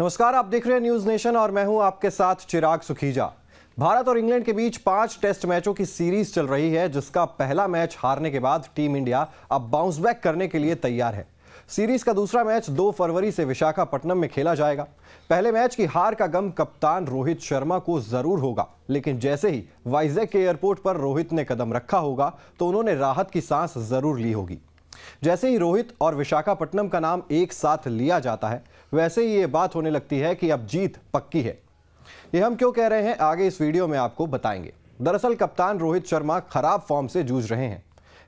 नमस्कार आप देख रहे हैं न्यूज नेशन और मैं हूं आपके साथ चिराग सुखीजा भारत और इंग्लैंड के बीच पांच टेस्ट मैचों की सीरीज चल रही है जिसका पहला मैच हारने के बाद टीम इंडिया अब बाउंस बैक करने के लिए तैयार है सीरीज का दूसरा मैच 2 फरवरी से विशाखापट्टनम में खेला जाएगा पहले मैच की हार का गम कप्तान रोहित शर्मा को जरूर होगा लेकिन जैसे ही वाइजेक के एयरपोर्ट पर रोहित ने कदम रखा होगा तो उन्होंने राहत की सांस जरूर ली होगी जैसे ही रोहित और विशाखापट्टनम का नाम एक साथ लिया जाता है वैसे ही ये बात होने लगती है कि अब जीत पक्की है ये हम क्यों कह रहे हैं आगे इस वीडियो में आपको बताएंगे दरअसल कप्तान रोहित शर्मा खराब फॉर्म से जूझ रहे हैं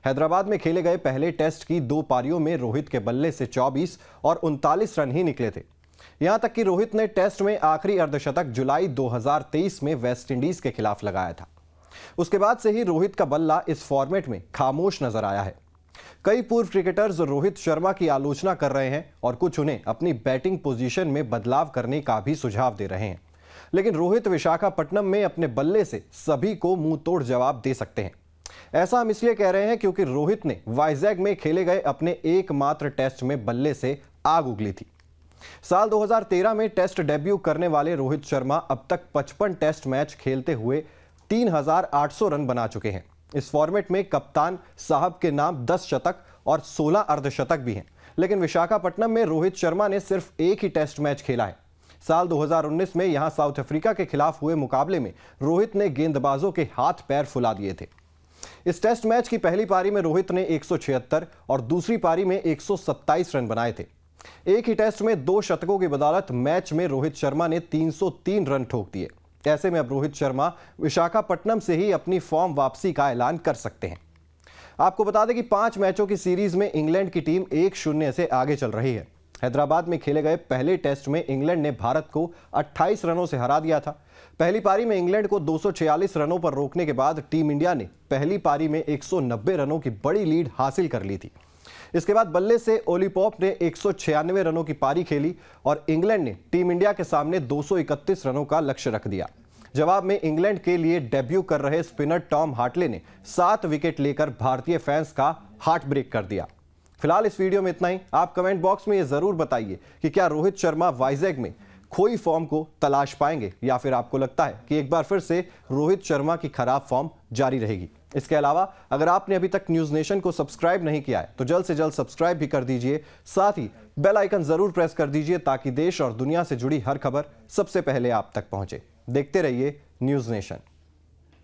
हैदराबाद में खेले गए पहले टेस्ट की दो पारियों में रोहित के बल्ले से 24 और उनतालीस रन ही निकले थे यहां तक कि रोहित ने टेस्ट में आखिरी अर्धशतक जुलाई 2023 में वेस्टइंडीज के खिलाफ लगाया था उसके बाद से ही रोहित का बल्ला इस फॉर्मेट में खामोश नजर आया है कई पूर्व क्रिकेटर्स रोहित शर्मा की आलोचना कर रहे हैं और कुछ उन्हें अपनी बैटिंग पोजीशन में बदलाव करने का भी सुझाव दे रहे हैं लेकिन रोहित विशाखापट्टनम में अपने बल्ले से सभी को मुंह तोड़ जवाब दे सकते हैं ऐसा हम इसलिए कह रहे हैं क्योंकि रोहित ने वाइजैग में खेले गए अपने एकमात्र टेस्ट में बल्ले से आग उगली थी साल 2013 में टेस्ट डेब्यू करने वाले रोहित शर्मा अब तक 55 टेस्ट मैच खेलते हुए 3,800 रन बना चुके हैं इस फॉर्मेट में कप्तान साहब के नाम 10 शतक और 16 अर्धशतक भी हैं लेकिन विशाखापट्टनम में रोहित शर्मा ने सिर्फ एक ही टेस्ट मैच खेला है साल 2019 में यहां साउथ अफ्रीका के खिलाफ हुए मुकाबले में रोहित ने गेंदबाजों के हाथ पैर फुला दिए थे इस टेस्ट मैच की पहली पारी में रोहित ने 176 और दूसरी पारी में 127 रन बनाए थे एक ही टेस्ट में दो शतकों की बदौलत मैच में रोहित शर्मा ने 303 रन ठोक दिए ऐसे में अब रोहित शर्मा विशाखापट्टनम से ही अपनी फॉर्म वापसी का ऐलान कर सकते हैं आपको बता दें कि पांच मैचों की सीरीज में इंग्लैंड की टीम एक शून्य से आगे चल रही है हैदराबाद में खेले गए पहले टेस्ट में इंग्लैंड ने भारत को 28 रनों से हरा दिया था पहली पारी में इंग्लैंड को 246 रनों पर रोकने के बाद टीम इंडिया ने पहली पारी में 190 रनों की बड़ी लीड हासिल कर ली थी इसके बाद बल्ले से पॉप ने एक रनों की पारी खेली और इंग्लैंड ने टीम इंडिया के सामने 231 रनों का लक्ष्य रख दिया जवाब में इंग्लैंड के लिए डेब्यू कर रहे स्पिनर टॉम हार्टले ने सात विकेट लेकर भारतीय फैंस का हार्ट ब्रेक कर दिया फिलहाल इस वीडियो में इतना ही आप कमेंट बॉक्स में ये जरूर बताइए कि क्या रोहित शर्मा वाइजैग में खोई फॉर्म को तलाश पाएंगे या फिर आपको लगता है कि एक बार फिर से रोहित शर्मा की खराब फॉर्म जारी रहेगी इसके अलावा अगर आपने अभी तक न्यूज नेशन को सब्सक्राइब नहीं किया है तो जल्द से जल्द सब्सक्राइब भी कर दीजिए साथ ही बेल आइकन जरूर प्रेस कर दीजिए ताकि देश और दुनिया से जुड़ी हर खबर सबसे पहले आप तक पहुंचे देखते रहिए न्यूज नेशन